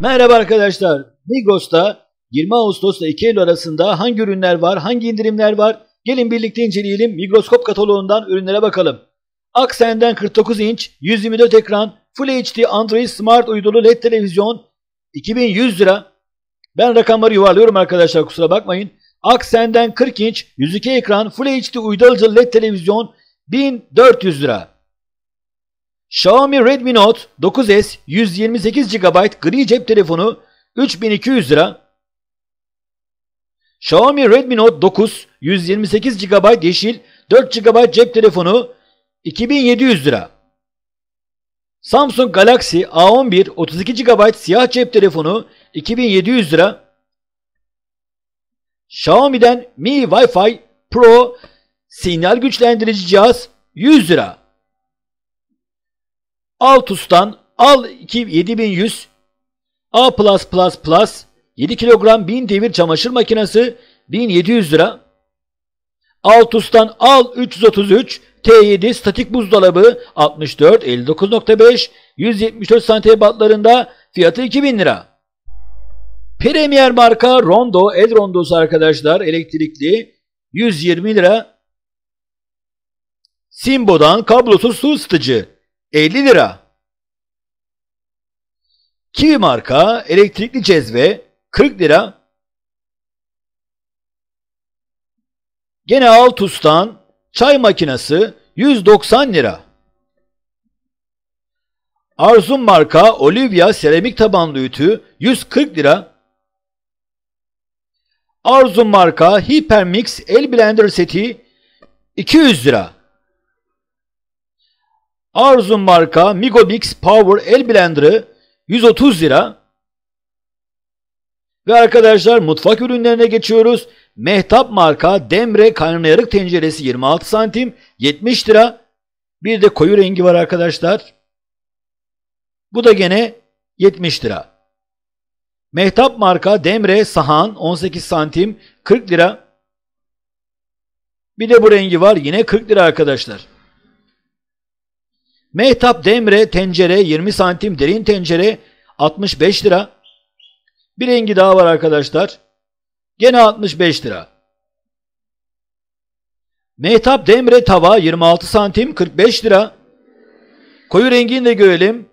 Merhaba arkadaşlar. Migos'ta 20 Ağustos ile 2 Eylül arasında hangi ürünler var, hangi indirimler var? Gelin birlikte inceleyelim. Mikroskop kataloğundan ürünlere bakalım. Aksenden 49 inç, 124 ekran, Full HD Android Smart uydulu LED televizyon 2100 lira. Ben rakamları yuvarlıyorum arkadaşlar kusura bakmayın. Aksenden 40 inç, 102 ekran, Full HD uydulu LED televizyon 1400 lira. Xiaomi Redmi Note 9S 128 GB gri cep telefonu 3200 lira. Xiaomi Redmi Note 9 128 GB yeşil 4 GB cep telefonu 2700 lira. Samsung Galaxy A11 32 GB siyah cep telefonu 2700 lira. Xiaomi'den Mi Wi-Fi Pro sinyal güçlendirici cihaz 100 lira. Altus'tan al 2, 7100 A+++ 7 kilogram 1000 devir çamaşır makinesi 1700 lira. Altus'tan al 333 T7 statik buzdolabı 64 59.5 174 santim batlarında fiyatı 2000 lira. Premier marka Rondo el rondosu arkadaşlar elektrikli 120 lira. Simbo'dan kablosuz su ısıtıcı 50 lira. Kivi marka elektrikli cezve 40 lira. Gene Altus'tan çay makinesi 190 lira. Arzum marka Olivia seramik tabanlı ütü 140 lira. Arzum marka Hypermix el blender seti 200 lira. Arzu marka Migobix Power El Blender'ı 130 lira. Ve arkadaşlar mutfak ürünlerine geçiyoruz. Mehtap marka Demre kaynayarık tenceresi 26 santim 70 lira. Bir de koyu rengi var arkadaşlar. Bu da gene 70 lira. Mehtap marka Demre sahan 18 santim 40 lira. Bir de bu rengi var yine 40 lira arkadaşlar. Mehtap Demre tencere 20 santim derin tencere 65 lira. Bir rengi daha var arkadaşlar. Gene 65 lira. Mehtap Demre tava 26 santim 45 lira. Koyu rengini de görelim.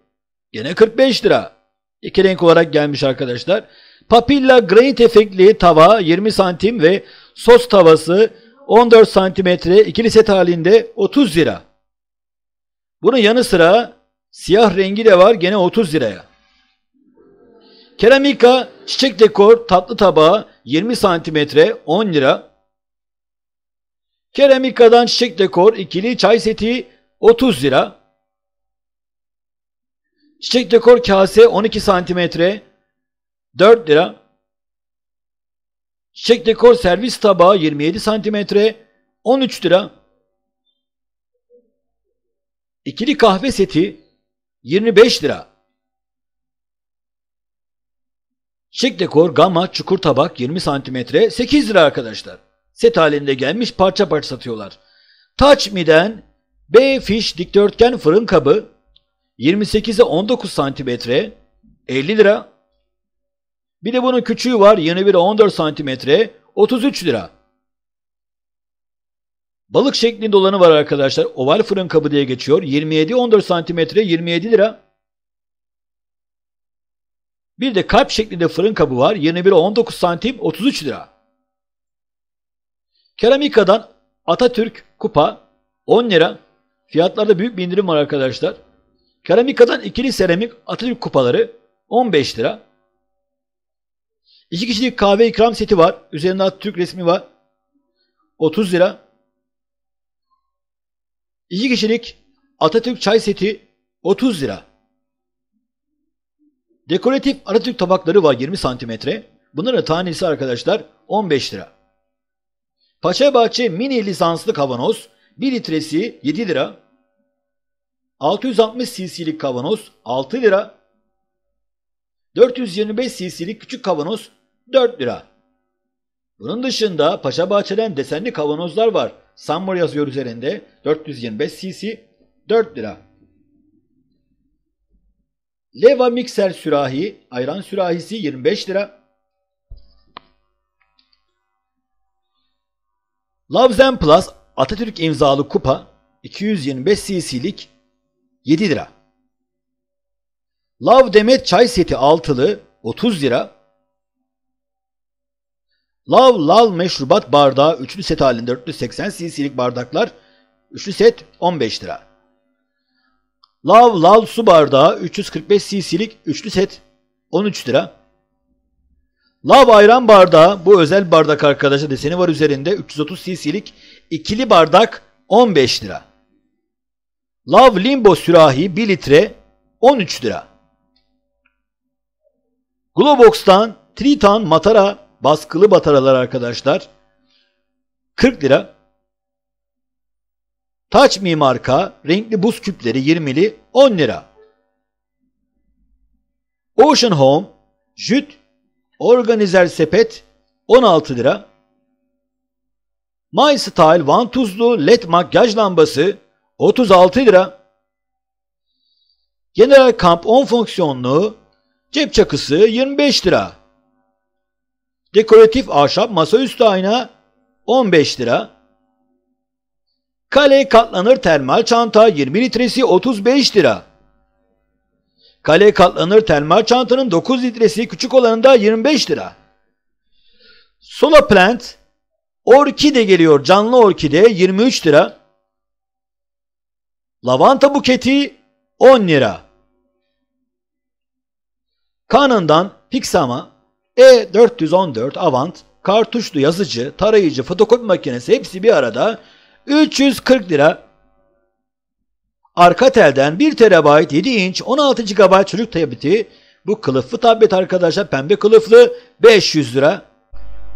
Gene 45 lira. İki renk olarak gelmiş arkadaşlar. Papilla Great efektli tava 20 santim ve sos tavası 14 santimetre ikili set halinde 30 lira. Bunun yanı sıra siyah rengi de var gene 30 liraya. Keramika, çiçek dekor, tatlı tabağı 20 santimetre 10 lira. Keramikadan çiçek dekor ikili çay seti 30 lira. Çiçek dekor kase 12 santimetre 4 lira. Çiçek dekor servis tabağı 27 santimetre 13 lira. İkili kahve seti 25 lira. Şık dekor gama çukur tabak 20 santimetre 8 lira arkadaşlar. Set halinde gelmiş parça parça satıyorlar. Touch Me'den B fiş dikdörtgen fırın kabı 28'e 19 santimetre 50 lira. Bir de bunun küçüğü var 21'e 14 santimetre 33 lira. Balık şeklinde olanı var arkadaşlar. Oval fırın kabı diye geçiyor. 27-14 santimetre 27 lira. Bir de kalp şeklinde fırın kabı var. 21-19 santim 33 lira. Keramikadan Atatürk kupa 10 lira. Fiyatlarda büyük bir indirim var arkadaşlar. Keramikadan ikili seramik Atatürk kupaları 15 lira. İki kişilik kahve ikram seti var. Üzerinde Atatürk resmi var. 30 lira. 2 kişilik Atatürk çay seti 30 lira. Dekoratif Atatürk tabakları var 20 santimetre. Bunların tanesi arkadaşlar 15 lira. Paşa Bahçe mini lisanslı kavanoz 1 litresi 7 lira. 660 cc'lik kavanoz 6 lira. 425 cc'lik küçük kavanoz 4 lira. Bunun dışında Paşa Bahçeden desenli kavanozlar var. Sunmore yazıyor üzerinde. 425 cc 4 lira. Leva mikser sürahi, ayran sürahisi 25 lira. Lavzen Plus Atatürk imzalı kupa 225 cc'lik 7 lira. Love Demet çay seti altılı 30 lira. Lav Lal meşrubat bardağı üçlü set halinde 480 cc'lik bardaklar üçlü set 15 lira. Lav Lal su bardağı 345 cc'lik üçlü set 13 lira. Lav ayran bardağı bu özel bardak arkadaşa deseni var üzerinde 330 cc'lik ikili bardak 15 lira. Lav limbo sürahi 1 litre 13 lira. Globox'tan Triton Matara baskılı bataralar arkadaşlar 40 lira. Taç mimarka renkli buz küpleri 20'li 10 lira. Ocean Home jüt organizer sepet 16 lira. My Style vantuzlu led makyaj lambası 36 lira. General Camp 10 fonksiyonlu cep çakısı 25 lira. Dekoratif ahşap masaüstü ayna 15 lira. Kale katlanır termal çanta 20 litresi 35 lira. Kale katlanır termal çantanın 9 litresi küçük olanında 25 lira. Sola plant orkide geliyor canlı orkide 23 lira. Lavanta buketi 10 lira. Kanından Pixama e414 Avant, kartuşlu yazıcı, tarayıcı, fotokopi makinesi hepsi bir arada 340 lira. Arka telden 1 TB 7 inç 16 GB çocuk tableti bu kılıflı tablet arkadaşlar pembe kılıflı 500 lira.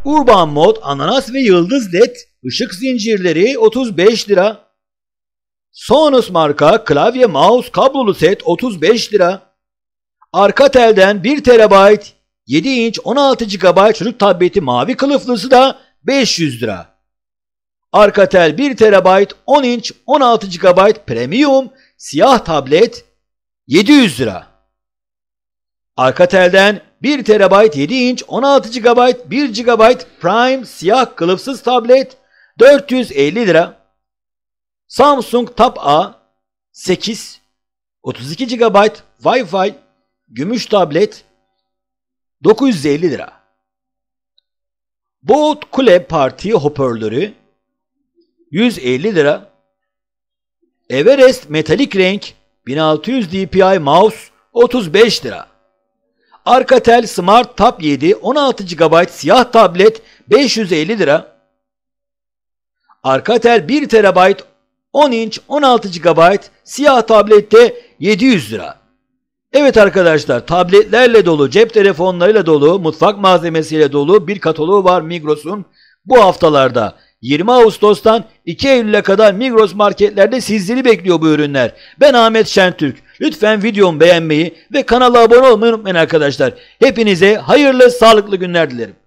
Urban Mod ananas ve yıldız led ışık zincirleri 35 lira. Sonus marka klavye mouse kablolu set 35 lira. Arka telden 1 TB 7 inç 16 GB çocuk tableti mavi kılıflısı da 500 lira. Arkatel 1 TB 10 inç 16 GB premium siyah tablet 700 lira. Arkatel'den 1 TB 7 inç 16 GB 1 GB Prime siyah kılıfsız tablet 450 lira. Samsung Tab A 8 32 GB Wi-Fi gümüş tablet 950 lira. Boğut Kule Parti hoparlörü 150 lira. Everest metalik renk 1600 DPI mouse 35 lira. Arkatel Smart Tab 7 16 GB siyah tablet 550 lira. Arkatel 1 TB 10 inç 16 GB siyah tablette 700 lira. Evet arkadaşlar tabletlerle dolu, cep telefonlarıyla dolu, mutfak malzemesiyle dolu bir kataloğu var Migros'un bu haftalarda. 20 Ağustos'tan 2 Eylül'e kadar Migros marketlerde sizleri bekliyor bu ürünler. Ben Ahmet Şentürk. Lütfen videomu beğenmeyi ve kanala abone olmayı unutmayın arkadaşlar. Hepinize hayırlı, sağlıklı günler dilerim.